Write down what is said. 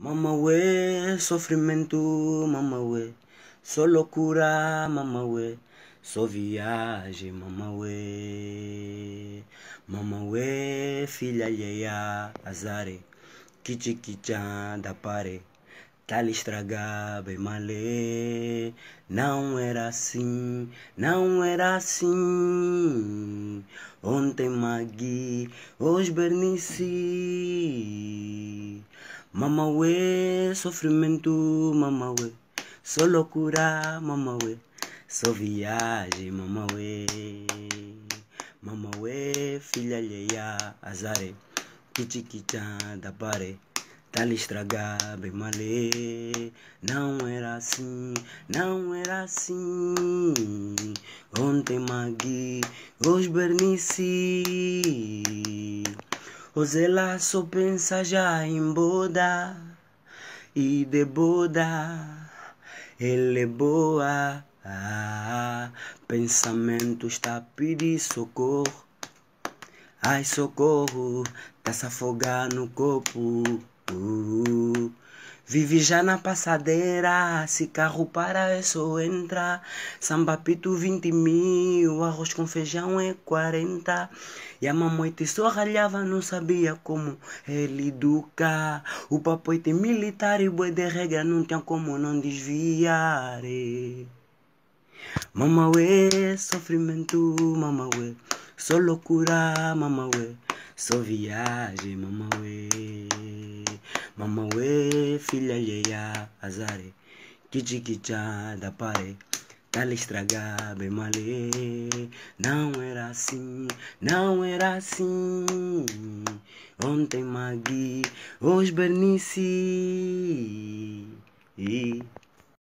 Mamauê, sofrimento, mamauê, só loucura, mamauê, só viagem, mamauê. Mamauê, filha alheia, azare, kichan da pare, tal estragava e malê. Não era assim, não era assim. Ontem Magui, hoje Bernice. Mamauê, sofrimento, mamauê. Sou loucura, mamauê. Sou viagem, mamauê. Mamauê, filha alheia, azare. Kichikicha da pare. Tá lhe estragar, bem malê. Não era assim, não era assim. Ontem magui, os bernici. Ozela só pensa já em boda e de boda ele é boa. Ah, pensamento está a pedir socorro. Ai, socorro, tá se afogando no copo. Uh, vive já na passadeira, se carro para é só entra. Samba pito 20 mil, arroz com feijão é 40. E a mamãe só ralhava, não sabia como ele educa. O papoite militar e boi de regra não tinha como não desviar. É. Mamauê, sofrimento, mamauê. Só loucura, mamauê. Só viagem, mamauê. Mamãe, filha alheia, azare, kichikicha da pare, tal estragar bem male. Não era assim, não era assim. Ontem Magui, hoje Bernice. E...